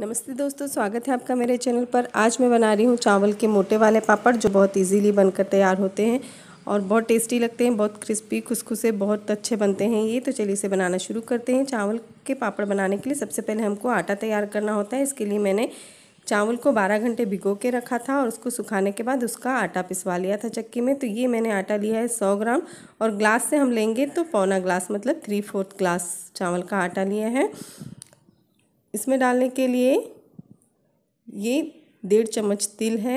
नमस्ते दोस्तों स्वागत है आपका मेरे चैनल पर आज मैं बना रही हूँ चावल के मोटे वाले पापड़ जो बहुत इजीली बनकर तैयार होते हैं और बहुत टेस्टी लगते हैं बहुत क्रिस्पी खुशखुशे बहुत अच्छे बनते हैं ये तो चलिए इसे बनाना शुरू करते हैं चावल के पापड़ बनाने के लिए सबसे पहले हमको आटा तैयार करना होता है इसके लिए मैंने चावल को बारह घंटे भिगो के रखा था और उसको सुखाने के बाद उसका आटा पिसवा लिया था चक्की में तो ये मैंने आटा लिया है सौ ग्राम और ग्लास से हम लेंगे तो पौना ग्लास मतलब थ्री फोर्थ ग्लास चावल का आटा लिया है इसमें डालने के लिए ये डेढ़ चम्मच तिल है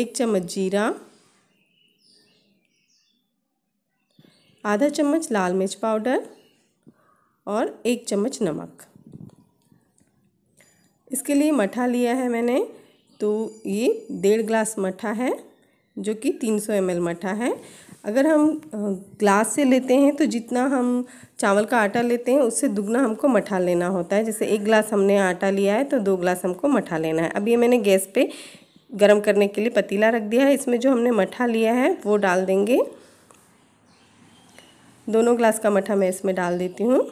एक चम्मच जीरा आधा चम्मच लाल मिर्च पाउडर और एक चम्मच नमक इसके लिए मठा लिया है मैंने तो ये डेढ़ ग्लास मठा है जो कि 300 सौ मठा है अगर हम ग्लास से लेते हैं तो जितना हम चावल का आटा लेते हैं उससे दुगना हमको मठा लेना होता है जैसे एक ग्लास हमने आटा लिया है तो दो ग्लास हमको मठा लेना है अब ये मैंने गैस पे गरम करने के लिए पतीला रख दिया है इसमें जो हमने मठा लिया है वो डाल देंगे दोनों ग्लास का मठा मैं इसमें डाल देती हूँ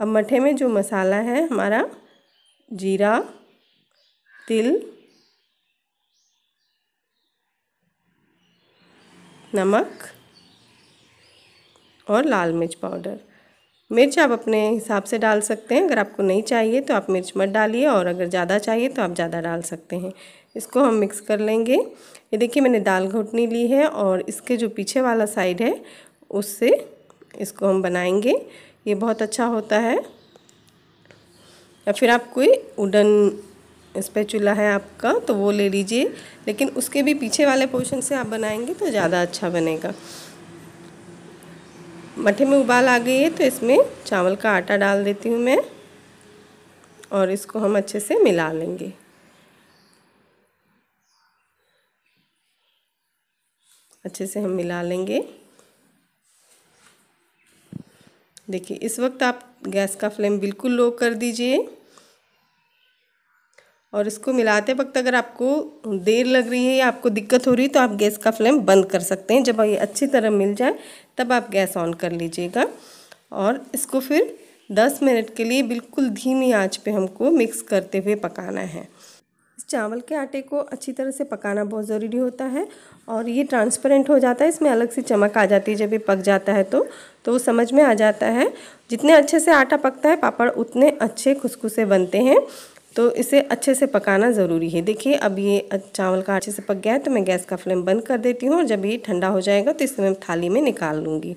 अब मठे में जो मसाला है हमारा जीरा तिल नमक और लाल मिर्च पाउडर मिर्च आप अपने हिसाब से डाल सकते हैं अगर आपको नहीं चाहिए तो आप मिर्च मत डालिए और अगर ज़्यादा चाहिए तो आप ज़्यादा डाल सकते हैं इसको हम मिक्स कर लेंगे ये देखिए मैंने दाल घोटनी ली है और इसके जो पीछे वाला साइड है उससे इसको हम बनाएंगे ये बहुत अच्छा होता है या फिर आप कोई उडन स्पेचुला है आपका तो वो ले लीजिए लेकिन उसके भी पीछे वाले पोर्शन से आप बनाएंगे तो ज़्यादा अच्छा बनेगा मठे में उबाल आ गई है तो इसमें चावल का आटा डाल देती हूँ मैं और इसको हम अच्छे से मिला लेंगे अच्छे से हम मिला लेंगे देखिए इस वक्त आप गैस का फ्लेम बिल्कुल लो कर दीजिए और इसको मिलाते वक्त अगर आपको देर लग रही है या आपको दिक्कत हो रही है तो आप गैस का फ्लेम बंद कर सकते हैं जब ये अच्छी तरह मिल जाए तब आप गैस ऑन कर लीजिएगा और इसको फिर 10 मिनट के लिए बिल्कुल धीमी आंच पे हमको मिक्स करते हुए पकाना है इस चावल के आटे को अच्छी तरह से पकाना बहुत ज़रूरी होता है और ये ट्रांसपेरेंट हो जाता है इसमें अलग से चमक आ जाती है जब ये पक जाता है तो तो वो समझ में आ जाता है जितने अच्छे से आटा पकता है पापड़ उतने अच्छे खुशखुसे बनते हैं तो इसे अच्छे से पकाना ज़रूरी है देखिए अब ये चावल का अच्छे से पक गया है तो मैं गैस का फ्लेम बंद कर देती हूँ और जब ये ठंडा हो जाएगा तो इसे मैं थाली में निकाल लूँगी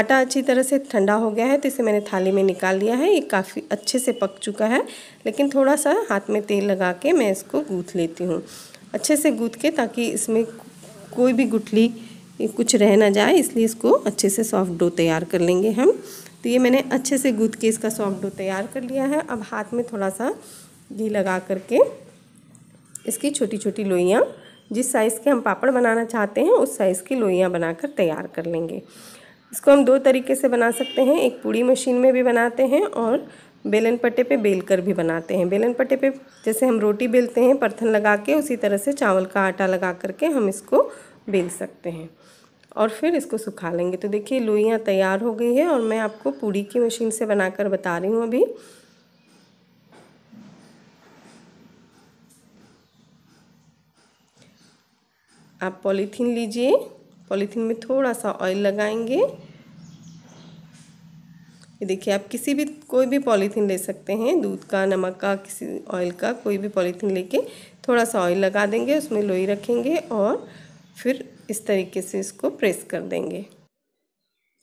आटा अच्छी तरह से ठंडा हो गया है तो इसे मैंने थाली में निकाल लिया है ये काफ़ी अच्छे से पक चुका है लेकिन थोड़ा सा हाथ में तेल लगा के मैं इसको गूँथ लेती हूँ अच्छे से गूँथ के ताकि इसमें कोई भी गुठली कुछ रह ना जाए इसलिए इसको अच्छे से सॉफ्ट डो तैयार कर लेंगे हम तो ये मैंने अच्छे से गूँथ के इसका सॉफ्ट डो तैयार कर लिया है अब हाथ में थोड़ा सा घी लगा करके इसकी छोटी छोटी लोइयाँ जिस साइज़ के हम पापड़ बनाना चाहते हैं उस साइज़ की लोइयाँ बनाकर तैयार कर लेंगे इसको हम दो तरीके से बना सकते हैं एक पूड़ी मशीन में भी बनाते हैं और बेलन पट्टे पे बेल कर भी बनाते हैं बेलन पट्टे पे जैसे हम रोटी बेलते हैं परथन लगा के उसी तरह से चावल का आटा लगा करके हम इसको बेल सकते हैं और फिर इसको सुखा लेंगे तो देखिए लोइयाँ तैयार हो गई है और मैं आपको पूड़ी की मशीन से बनाकर बता रही हूँ अभी आप पॉलीथीन लीजिए पॉलीथीन में थोड़ा सा ऑयल लगाएंगे ये देखिए आप किसी भी कोई भी पॉलीथीन ले सकते हैं दूध का नमक का किसी ऑयल का कोई भी पॉलीथीन लेके थोड़ा सा ऑयल लगा देंगे उसमें लोई रखेंगे और फिर इस तरीके से इसको प्रेस कर देंगे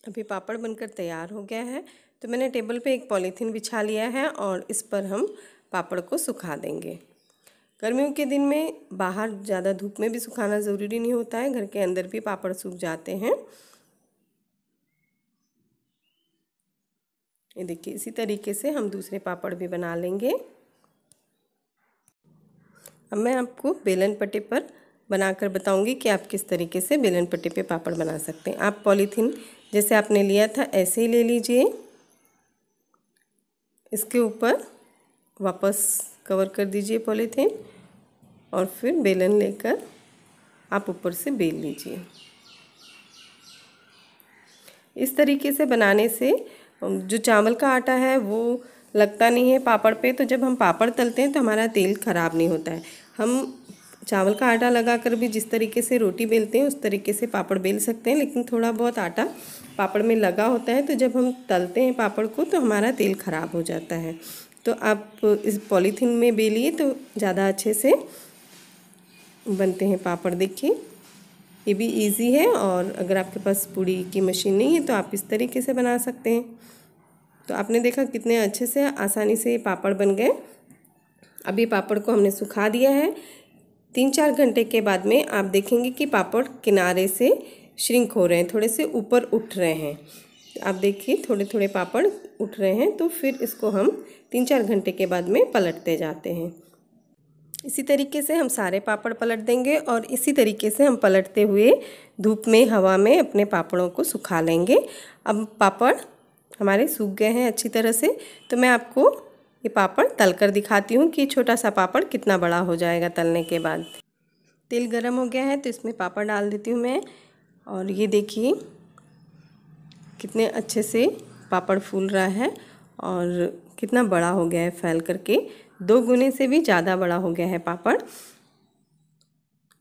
अभी पापड़ बनकर तैयार हो गया है तो मैंने टेबल पे एक पॉलीथीन बिछा लिया है और इस पर हम पापड़ को सुखा देंगे गर्मियों के दिन में बाहर ज़्यादा धूप में भी सुखाना ज़रूरी नहीं होता है घर के अंदर भी पापड़ सूख जाते हैं ये देखिए इसी तरीके से हम दूसरे पापड़ भी बना लेंगे अब मैं आपको बेलन पट्टे पर बनाकर बताऊंगी कि आप किस तरीके से बेलन पट्टे पे पापड़ बना सकते हैं आप पॉलीथीन जैसे आपने लिया था ऐसे ही ले लीजिए इसके ऊपर वापस कवर कर दीजिए पॉलीथीन और फिर बेलन लेकर आप ऊपर से बेल लीजिए इस तरीके से बनाने से जो चावल का आटा है वो लगता नहीं है पापड़ पे तो जब हम पापड़ तलते हैं तो हमारा तेल ख़राब नहीं होता है हम चावल का आटा लगा कर भी जिस तरीके से रोटी बेलते हैं उस तरीके से पापड़ बेल सकते हैं लेकिन थोड़ा बहुत आटा पापड़ में लगा होता है तो जब हम तलते हैं पापड़ को तो हमारा तेल ख़राब हो जाता है तो आप इस पॉलीथीन में बेलिए तो ज़्यादा अच्छे से बनते हैं पापड़ देखिए ये भी इजी है और अगर आपके पास पूड़ी की मशीन नहीं है तो आप इस तरीके से बना सकते हैं तो आपने देखा कितने अच्छे से आसानी से ये पापड़ बन गए अभी पापड़ को हमने सुखा दिया है तीन चार घंटे के बाद में आप देखेंगे कि पापड़ किनारे से श्रिंक हो रहे हैं थोड़े से ऊपर उठ रहे हैं तो आप देखिए थोड़े थोड़े पापड़ उठ रहे हैं तो फिर इसको हम तीन चार घंटे के बाद में पलटते जाते हैं इसी तरीके से हम सारे पापड़ पलट देंगे और इसी तरीके से हम पलटते हुए धूप में हवा में अपने पापड़ों को सुखा लेंगे अब पापड़ हमारे सूख गए हैं अच्छी तरह से तो मैं आपको ये पापड़ तल कर दिखाती हूँ कि छोटा सा पापड़ कितना बड़ा हो जाएगा तलने के बाद तेल गर्म हो गया है तो इसमें पापड़ डाल देती हूँ मैं और ये देखिए कितने अच्छे से पापड़ फूल रहा है और कितना बड़ा हो गया है फैल करके दो गुने से भी ज़्यादा बड़ा हो गया है पापड़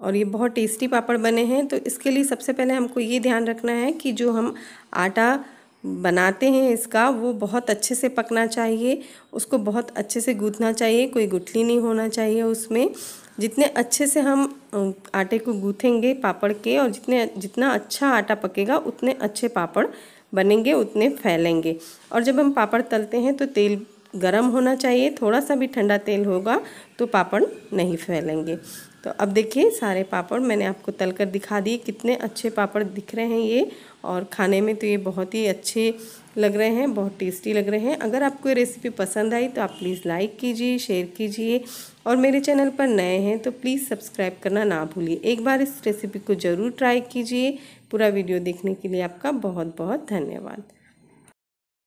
और ये बहुत टेस्टी पापड़ बने हैं तो इसके लिए सबसे पहले हमको ये ध्यान रखना है कि जो हम आटा बनाते हैं इसका वो बहुत अच्छे से पकना चाहिए उसको बहुत अच्छे से गूँथना चाहिए कोई गुठली नहीं होना चाहिए उसमें जितने अच्छे से हम आटे को गूँथेंगे पापड़ के और जितने जितना अच्छा आटा पकेगा उतने अच्छे पापड़ बनेंगे उतने फैलेंगे और जब हम पापड़ तलते हैं तो तेल गर्म होना चाहिए थोड़ा सा भी ठंडा तेल होगा तो पापड़ नहीं फैलेंगे तो अब देखिए सारे पापड़ मैंने आपको तल कर दिखा दिए कितने अच्छे पापड़ दिख रहे हैं ये और खाने में तो ये बहुत ही अच्छे लग रहे हैं बहुत टेस्टी लग रहे हैं अगर आपको ये रेसिपी पसंद आई तो आप प्लीज़ लाइक कीजिए शेयर कीजिए और मेरे चैनल पर नए हैं तो प्लीज़ सब्सक्राइब करना ना भूलिए एक बार इस रेसिपी को ज़रूर ट्राई कीजिए पूरा वीडियो देखने के लिए आपका बहुत बहुत धन्यवाद